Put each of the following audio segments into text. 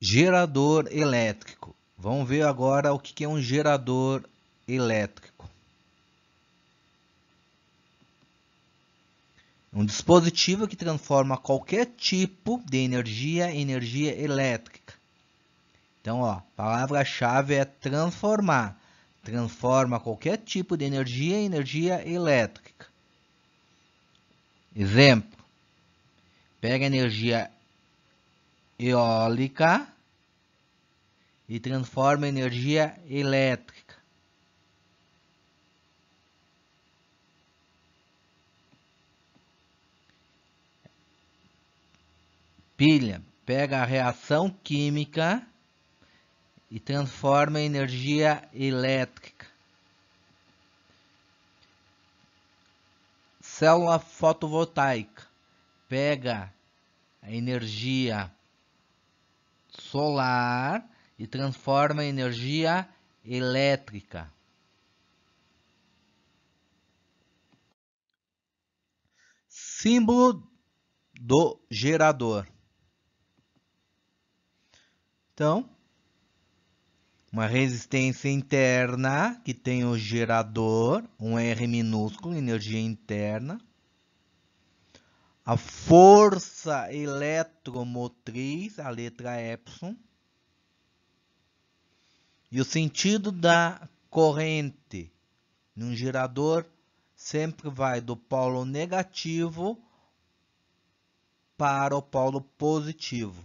Gerador elétrico. Vamos ver agora o que é um gerador elétrico. Um dispositivo que transforma qualquer tipo de energia em energia elétrica. Então, ó, a palavra-chave é transformar. Transforma qualquer tipo de energia em energia elétrica. Exemplo. Pega energia eólica e transforma energia elétrica. Pilha pega a reação química e transforma energia elétrica. Célula fotovoltaica pega a energia solar e transforma em energia elétrica. Símbolo do gerador. Então, uma resistência interna que tem o gerador, um R minúsculo, energia interna. A força eletromotriz, a letra Epson. E o sentido da corrente num gerador sempre vai do polo negativo para o polo positivo.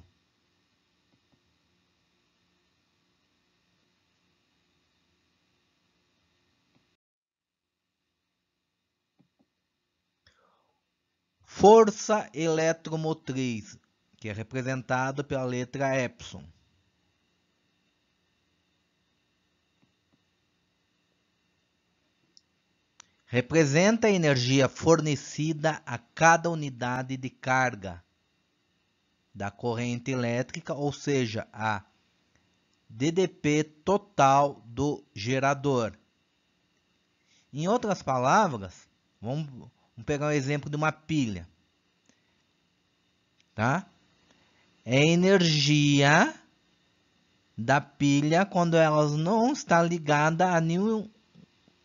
força eletromotriz, que é representada pela letra epsilon. Representa a energia fornecida a cada unidade de carga da corrente elétrica, ou seja, a DDP total do gerador. Em outras palavras, vamos Vamos pegar o exemplo de uma pilha. Tá? É energia da pilha quando ela não está ligada a nenhum,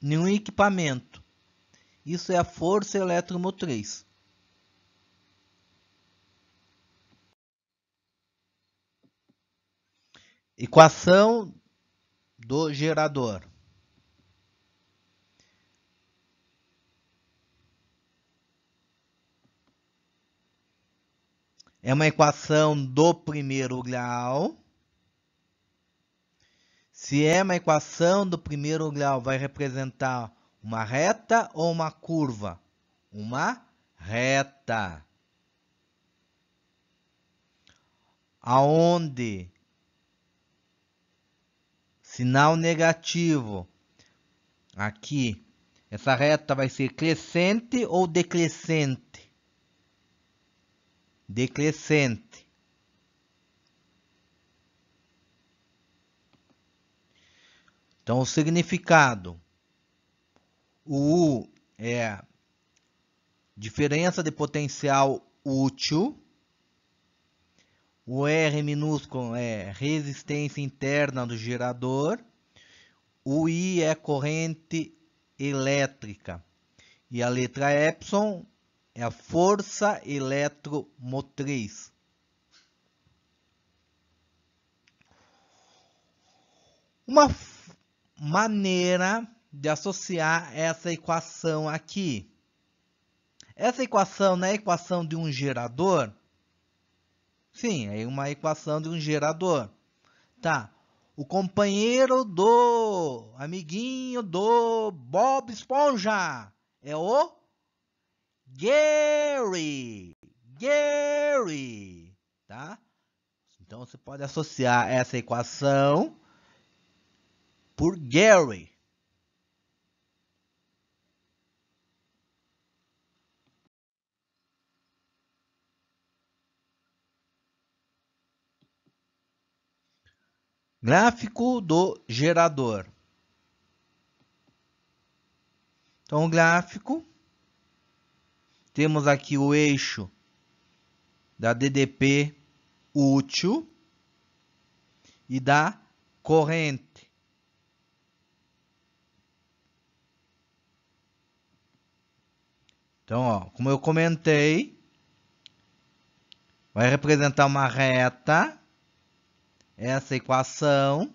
nenhum equipamento. Isso é a força eletromotriz. Equação do gerador. é uma equação do primeiro grau. Se é uma equação do primeiro grau, vai representar uma reta ou uma curva? Uma reta. Aonde sinal negativo aqui essa reta vai ser crescente ou decrescente? decrescente. Então, o significado. O U é diferença de potencial útil. O R minúsculo é resistência interna do gerador. O I é corrente elétrica. E a letra Y é a força eletromotriz. Uma maneira de associar essa equação aqui. Essa equação não é a equação de um gerador? Sim, é uma equação de um gerador. Tá. O companheiro do amiguinho do Bob Esponja é o Gary, Gary, tá? Então você pode associar essa equação por Gary. Gráfico do gerador. Então, o gráfico temos aqui o eixo da DDP útil e da corrente. Então, ó, como eu comentei, vai representar uma reta essa equação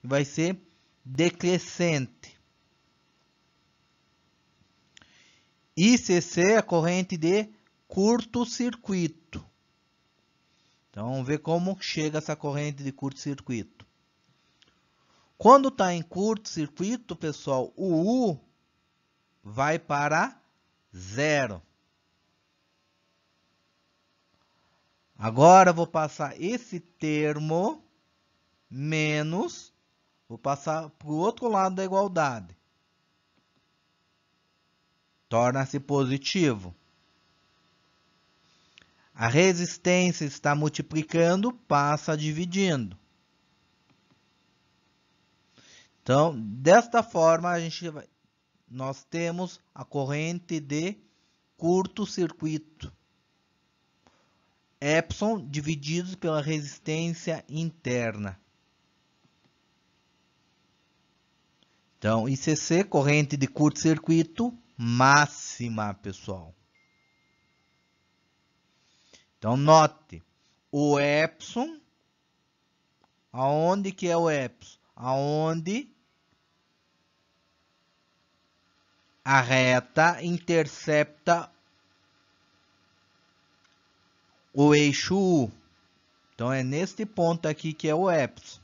e vai ser decrescente. ICC é corrente de curto-circuito. Então, vamos ver como chega essa corrente de curto-circuito. Quando está em curto-circuito, pessoal, o U vai para zero. Agora, vou passar esse termo menos, vou passar para o outro lado da igualdade torna-se positivo. A resistência está multiplicando, passa dividindo. Então, desta forma, a gente vai, nós temos a corrente de curto-circuito. Epson divididos pela resistência interna. Então, ICC, corrente de curto-circuito, máxima, pessoal. Então, note, o epsilon aonde que é o epsilon Aonde a reta intercepta o eixo U. Então, é neste ponto aqui que é o epsilon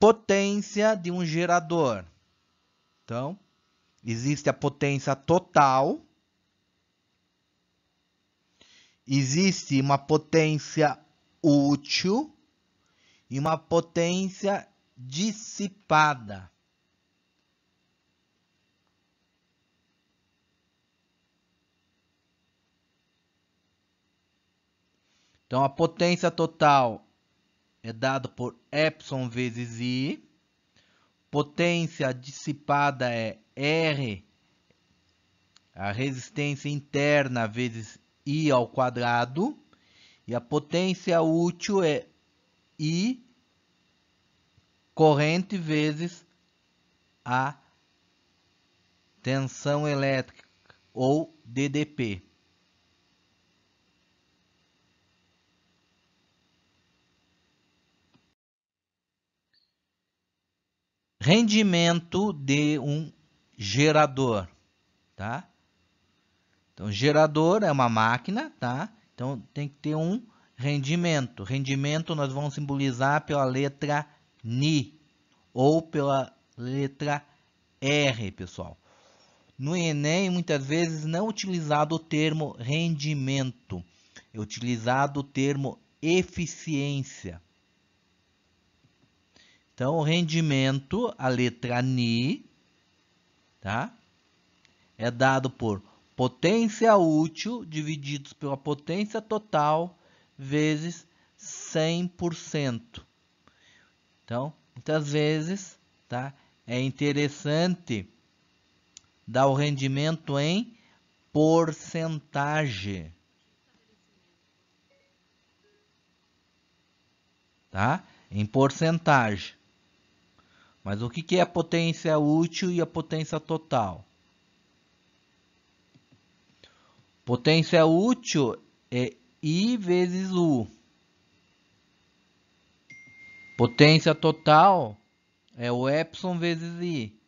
potência de um gerador. Então, existe a potência total, existe uma potência útil e uma potência dissipada. Então, a potência total é dado por epsilon vezes I. Potência dissipada é R, a resistência interna vezes I ao quadrado. E a potência útil é I corrente vezes a tensão elétrica, ou DDP. rendimento de um gerador, tá? Então, gerador é uma máquina, tá? Então, tem que ter um rendimento. Rendimento nós vamos simbolizar pela letra NI ou pela letra R, pessoal. No Enem, muitas vezes, não é utilizado o termo rendimento. É utilizado o termo eficiência. Então, o rendimento, a letra NI, tá? É dado por potência útil divididos pela potência total vezes 100%. Então, muitas vezes, tá? É interessante dar o rendimento em porcentagem. Tá? Em porcentagem. Mas o que, é a potência útil e a potência total? Potência útil é I vezes U. Potência total é o Epsilon vezes I.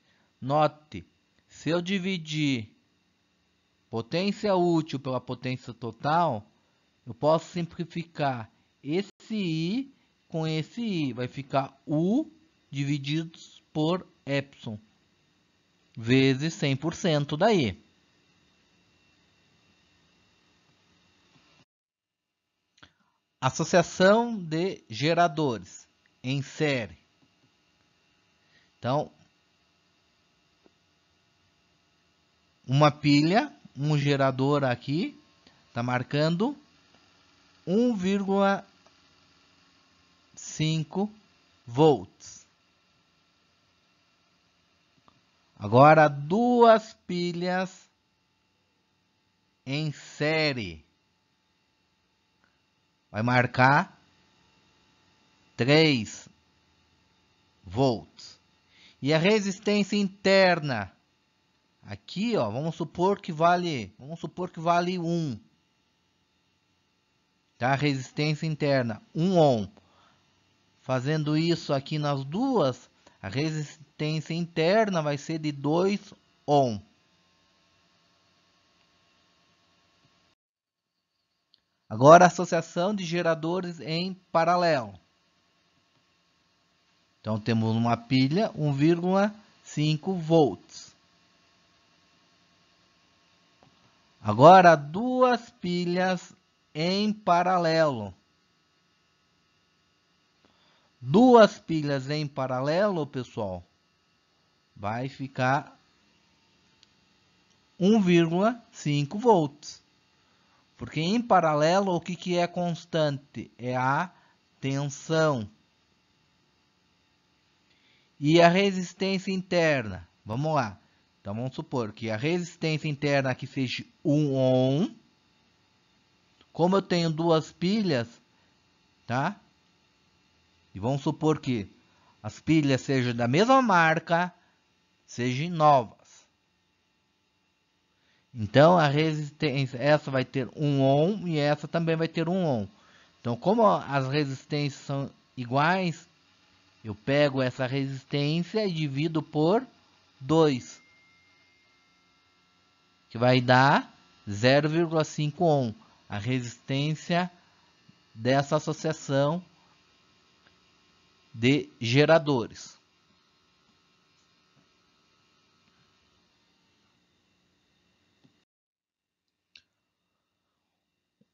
Note, se eu dividir potência útil pela potência total, eu posso simplificar esse I com esse I. Vai ficar U divididos por epsilon vezes 100% daí. Associação de geradores em série. Então, uma pilha, um gerador aqui, está marcando 1,5 volt. Agora, duas pilhas em série. Vai marcar 3 volts. E a resistência interna aqui, ó, vamos supor que vale, vamos supor que vale 1. Tá? Resistência interna, 1 ohm. Fazendo isso aqui nas duas, a resistência resistência interna vai ser de 2 ohm. Agora, associação de geradores em paralelo. Então, temos uma pilha 1,5 volts. Agora, duas pilhas em paralelo. Duas pilhas em paralelo, pessoal, vai ficar 1,5 volts. Porque em paralelo, o que, que é constante? É a tensão. E a resistência interna? Vamos lá. Então vamos supor que a resistência interna aqui seja 1 ohm. Como eu tenho duas pilhas, tá? E vamos supor que as pilhas sejam da mesma marca, sejam novas. Então, a resistência, essa vai ter um ohm e essa também vai ter um ohm. Então, como as resistências são iguais, eu pego essa resistência e divido por 2. Que vai dar 0,5 ohm. A resistência dessa associação de geradores.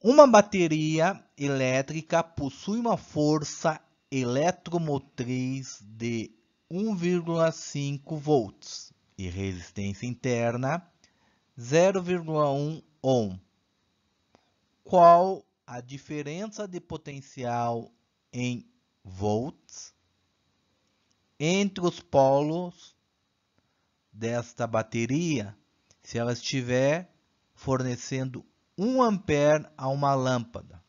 Uma bateria elétrica possui uma força eletromotriz de 1,5 volts e resistência interna 0,1 ohm. Qual a diferença de potencial em volts entre os polos desta bateria se ela estiver fornecendo 1 ampere a uma lâmpada.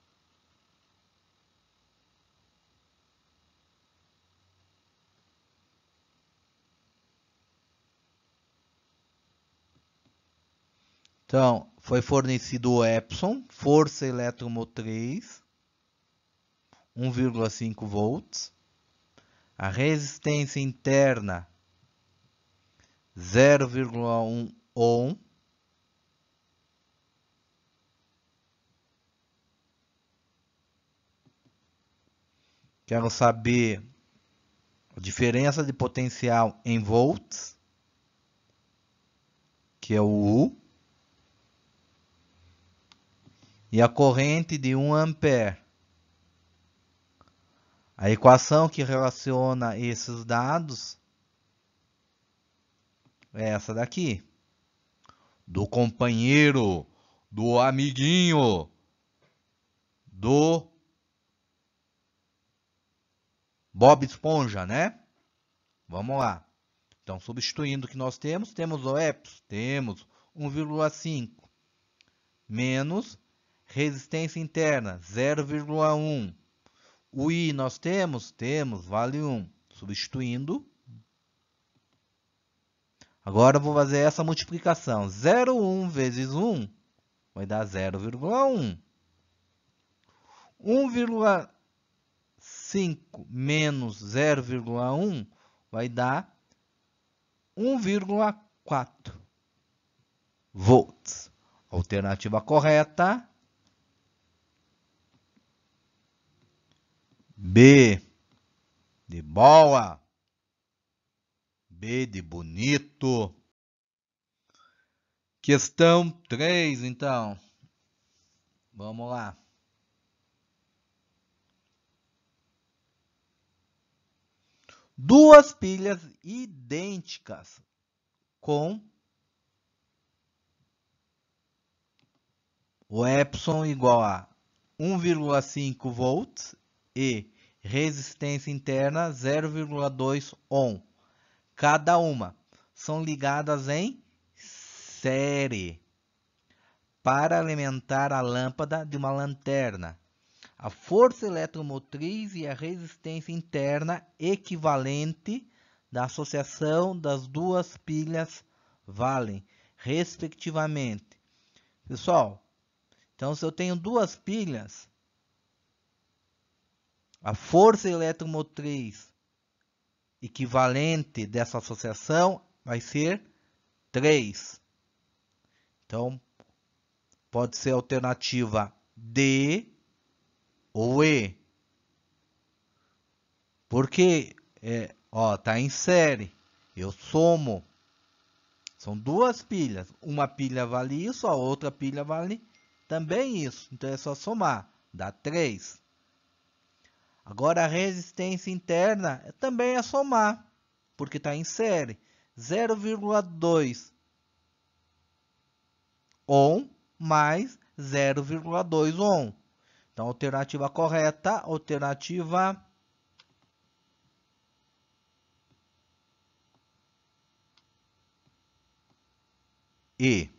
Então, foi fornecido o Epson, força eletromotriz, 1,5 volts. A resistência interna, 0,1 ohm. Quero saber a diferença de potencial em volts, que é o U, e a corrente de 1 ampere. A equação que relaciona esses dados é essa daqui. Do companheiro, do amiguinho, do Bob Esponja, né? Vamos lá. Então, substituindo o que nós temos, temos o EPS, temos 1,5 menos resistência interna, 0,1. O I nós temos? Temos, vale 1. Substituindo. Agora, vou fazer essa multiplicação. 0,1 vezes 1 vai dar 0,1. 1 5 menos 0,1 vai dar 1,4 volts. Alternativa correta. B de boa B de bonito. Questão 3, então. Vamos lá. duas pilhas idênticas com o Epson igual a 1,5 volts e resistência interna 0,2 ohm. Cada uma são ligadas em série para alimentar a lâmpada de uma lanterna a força eletromotriz e a resistência interna equivalente da associação das duas pilhas valem, respectivamente. Pessoal, então se eu tenho duas pilhas, a força eletromotriz equivalente dessa associação vai ser 3. Então, pode ser alternativa D ou E. Porque, é, ó, tá em série. Eu somo. São duas pilhas. Uma pilha vale isso, a outra pilha vale também isso. Então é só somar. Dá 3. Agora a resistência interna também é somar, porque está em série. 0,2 ohm mais 0,2 ohm. Então, alternativa correta, alternativa E.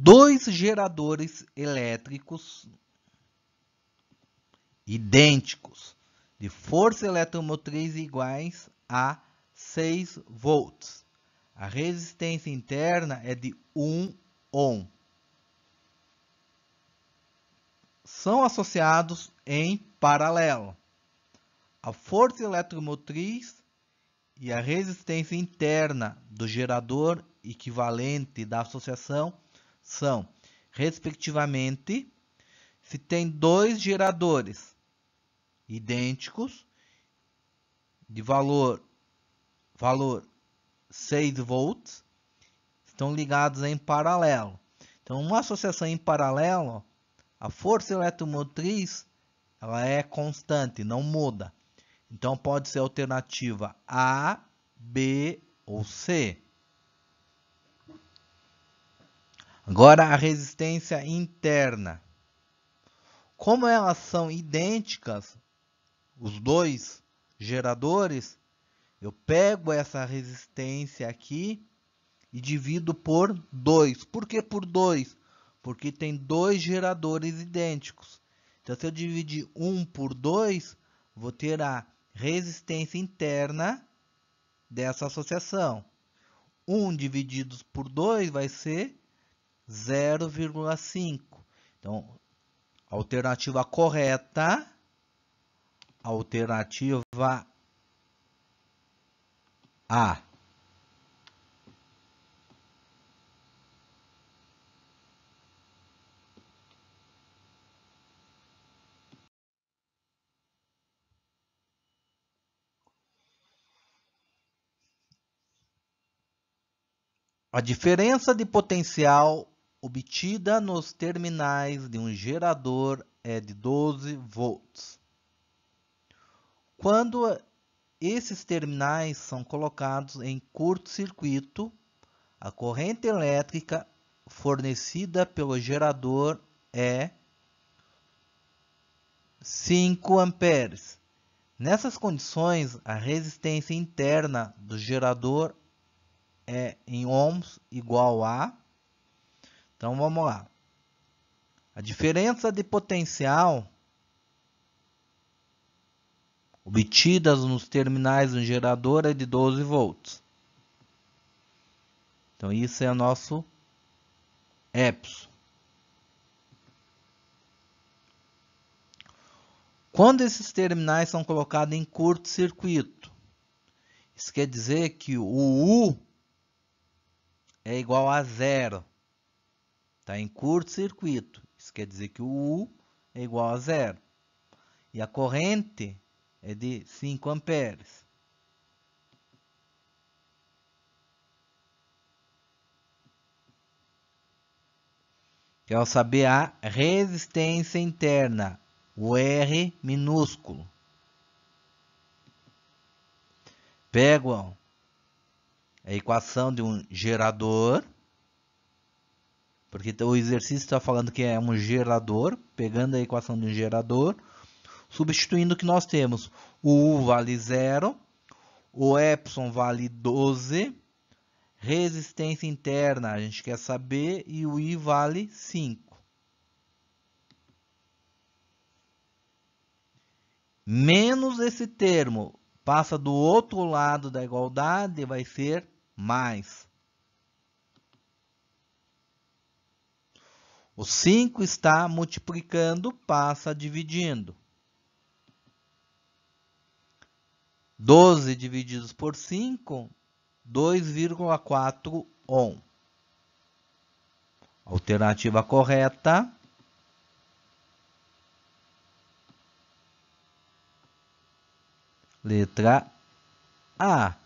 Dois geradores elétricos idênticos, de força eletromotriz iguais a 6 volts. A resistência interna é de 1 ohm. São associados em paralelo. A força eletromotriz e a resistência interna do gerador equivalente da associação são, respectivamente, se tem dois geradores idênticos de valor valor 6 volts estão ligados em paralelo. Então, uma associação em paralelo, a força eletromotriz ela é constante, não muda. Então, pode ser alternativa A, B ou C. Agora, a resistência interna. Como elas são idênticas, os dois geradores, eu pego essa resistência aqui e divido por 2. Por que por 2? Porque tem dois geradores idênticos. Então, se eu dividir 1 um por 2, vou ter a resistência interna dessa associação. 1 um dividido por 2 vai ser 0,5. Então, alternativa correta alternativa A. A diferença de potencial obtida nos terminais de um gerador é de 12 volts. Quando esses terminais são colocados em curto-circuito, a corrente elétrica fornecida pelo gerador é 5 amperes. Nessas condições, a resistência interna do gerador é em ohms igual a Então vamos lá. A diferença de potencial obtidas nos terminais do gerador é de 12 volts. Então isso é nosso epsilon. Quando esses terminais são colocados em curto-circuito, isso quer dizer que o U é igual a zero. Está em curto-circuito. Isso quer dizer que o U é igual a zero. E a corrente é de 5 amperes. Quero é saber a resistência interna, o R minúsculo. Pego a equação de um gerador, porque o exercício está falando que é um gerador, pegando a equação de um gerador, Substituindo o que nós temos, o U vale 0, o Epson vale 12, resistência interna a gente quer saber e o I vale 5. Menos esse termo passa do outro lado da igualdade, vai ser mais. O 5 está multiplicando, passa dividindo. 12 divididos por 5, 2,4 ohm. Alternativa correta. Letra A.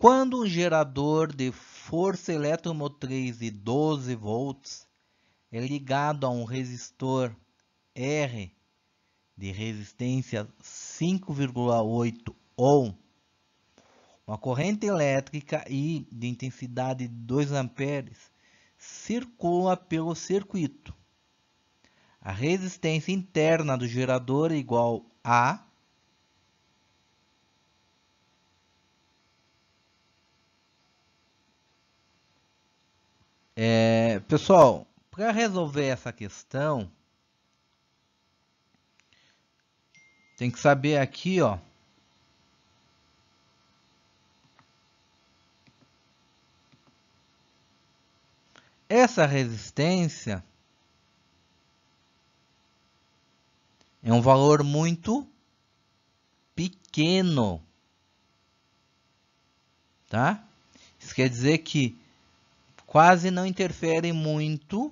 Quando um gerador de força eletromotriz de 12 volts é ligado a um resistor R de resistência 5,8 ohm, uma corrente elétrica I de intensidade 2 amperes circula pelo circuito. A resistência interna do gerador é igual a É, pessoal, para resolver essa questão, tem que saber aqui, ó. Essa resistência é um valor muito pequeno, tá? Isso quer dizer que quase não interferem muito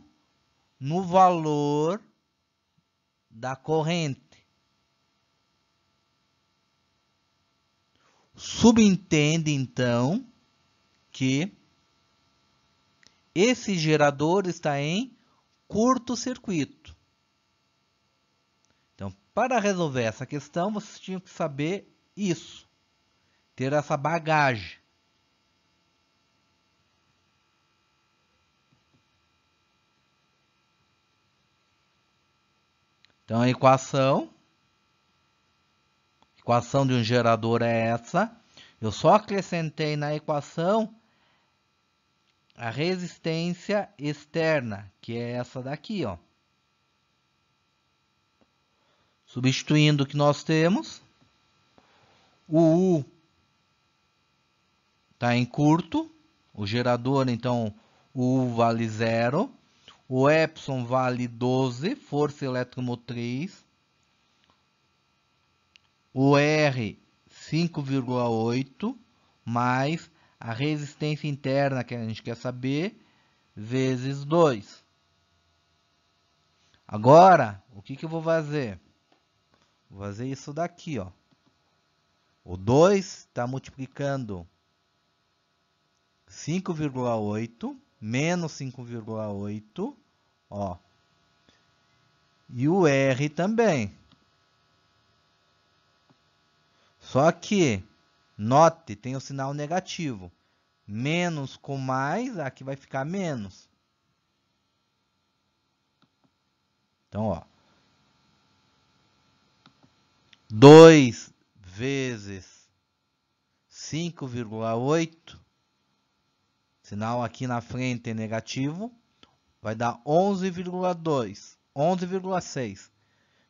no valor da corrente. Subentende então que esse gerador está em curto-circuito. Então, para resolver essa questão, vocês tinham que saber isso, ter essa bagagem. Então a equação, equação de um gerador é essa. Eu só acrescentei na equação a resistência externa, que é essa daqui, ó. Substituindo o que nós temos, o U está em curto, o gerador, então, o U vale zero. O Epson vale 12, força eletromotriz. O R, 5,8, mais a resistência interna que a gente quer saber, vezes 2. Agora, o que, que eu vou fazer? Vou fazer isso daqui, ó. O 2 está multiplicando 5,8 menos 5,8, ó. E o R também. Só que, note, tem o sinal negativo. Menos com mais, aqui vai ficar menos. Então, ó. 2 vezes oito Sinal aqui na frente é negativo, vai dar 11,2, 11,6.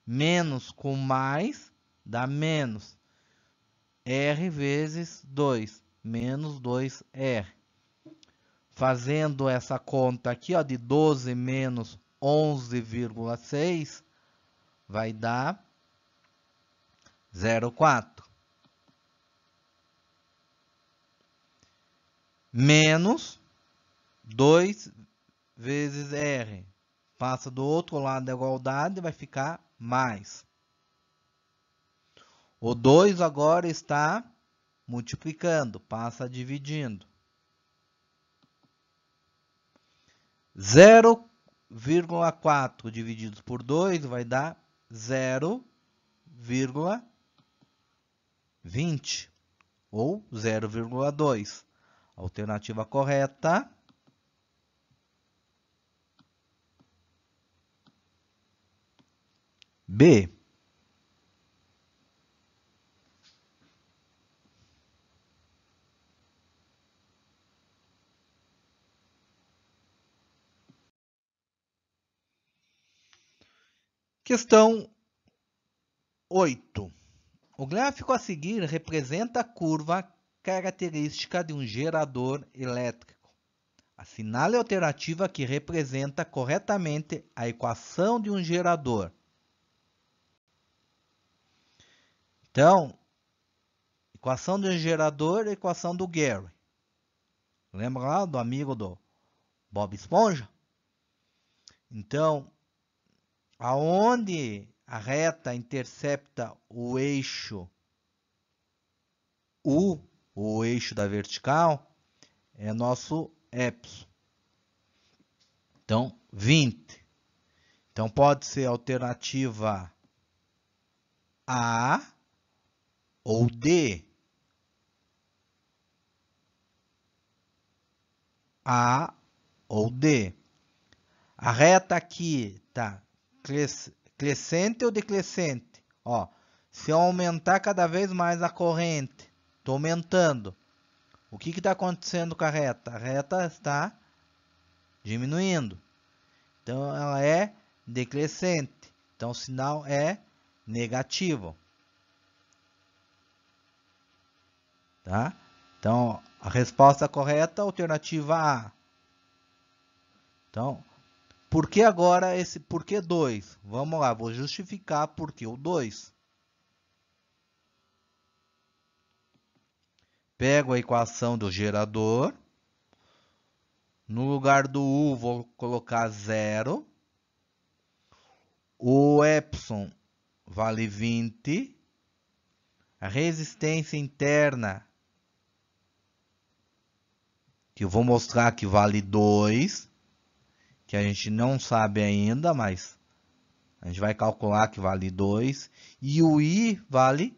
Menos com mais dá menos. R vezes 2, menos 2R. Fazendo essa conta aqui, ó, de 12 menos 11,6, vai dar 0,4. menos 2 vezes R. Passa do outro lado da igualdade, vai ficar mais. O 2 agora está multiplicando, passa dividindo. 0,4 dividido por 2 vai dar 0,20 ou 0,2. Alternativa correta. B. Questão 8. O gráfico a seguir representa a curva característica de um gerador elétrico. Assinale a alternativa que representa corretamente a equação de um gerador. Então, equação de um gerador, é equação do Gary. Lembra lá do amigo do Bob Esponja? Então, aonde a reta intercepta o eixo U o eixo da vertical é nosso epsilon. Então, 20. Então, pode ser alternativa A ou D. A ou D. A reta aqui tá crescente ou decrescente? Ó, se eu aumentar cada vez mais a corrente, Estou aumentando. O que está acontecendo com a reta? A reta está diminuindo. Então, ela é decrescente. Então, o sinal é negativo. Tá? Então, a resposta correta, alternativa A. Então, por que agora esse, por que 2? Vamos lá, vou justificar por que o 2. Pego a equação do gerador. No lugar do U, vou colocar zero. O epsilon vale 20. A resistência interna, que eu vou mostrar que vale 2, que a gente não sabe ainda, mas a gente vai calcular que vale 2. E o I vale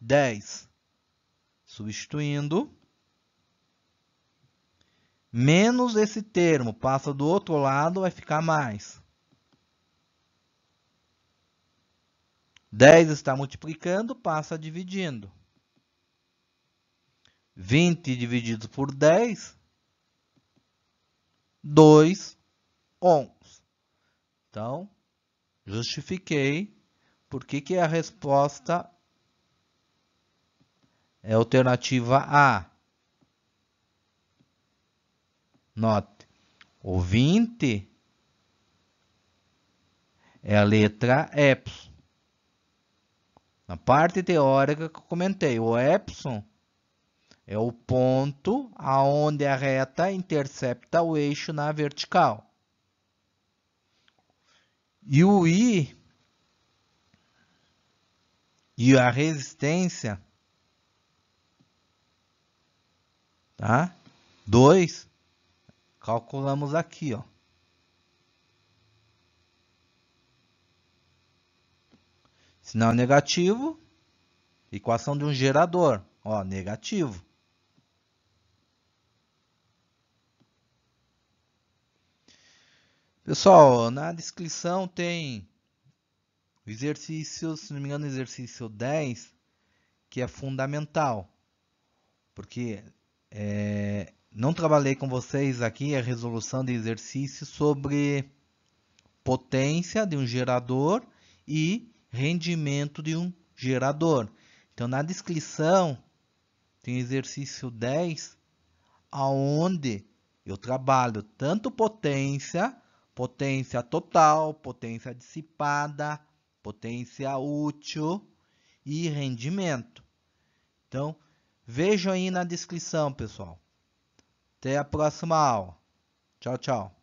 10 substituindo. Menos esse termo, passa do outro lado, vai ficar mais. 10 está multiplicando, passa dividindo. 20 dividido por 10, 2 ons. Então, justifiquei por que, que a resposta é alternativa A. Note, o 20 é a letra epsilon. Na parte teórica que eu comentei, o epsilon é o ponto aonde a reta intercepta o eixo na vertical. E o I e a resistência tá? 2, calculamos aqui, ó. Sinal negativo, equação de um gerador, ó, negativo. Pessoal, na descrição tem exercício, se não me engano, exercício 10, que é fundamental, porque é, não trabalhei com vocês aqui a resolução de exercício sobre potência de um gerador e rendimento de um gerador. Então, na descrição tem exercício 10, aonde eu trabalho tanto potência, potência total, potência dissipada, potência útil e rendimento. Então, Vejam aí na descrição, pessoal. Até a próxima aula. Tchau, tchau.